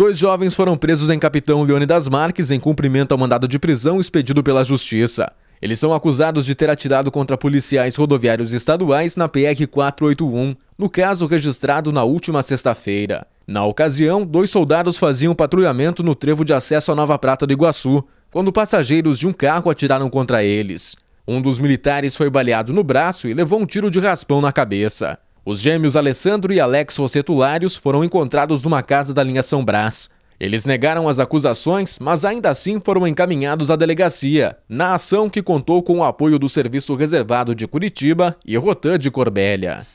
Dois jovens foram presos em Capitão Leônidas Marques em cumprimento ao mandado de prisão expedido pela Justiça. Eles são acusados de ter atirado contra policiais rodoviários estaduais na PR 481, no caso registrado na última sexta-feira. Na ocasião, dois soldados faziam patrulhamento no trevo de acesso à Nova Prata do Iguaçu, quando passageiros de um carro atiraram contra eles. Um dos militares foi baleado no braço e levou um tiro de raspão na cabeça. Os gêmeos Alessandro e Alex Rossetulários foram encontrados numa casa da linha São Brás. Eles negaram as acusações, mas ainda assim foram encaminhados à delegacia, na ação que contou com o apoio do Serviço Reservado de Curitiba e Rotan de Corbélia.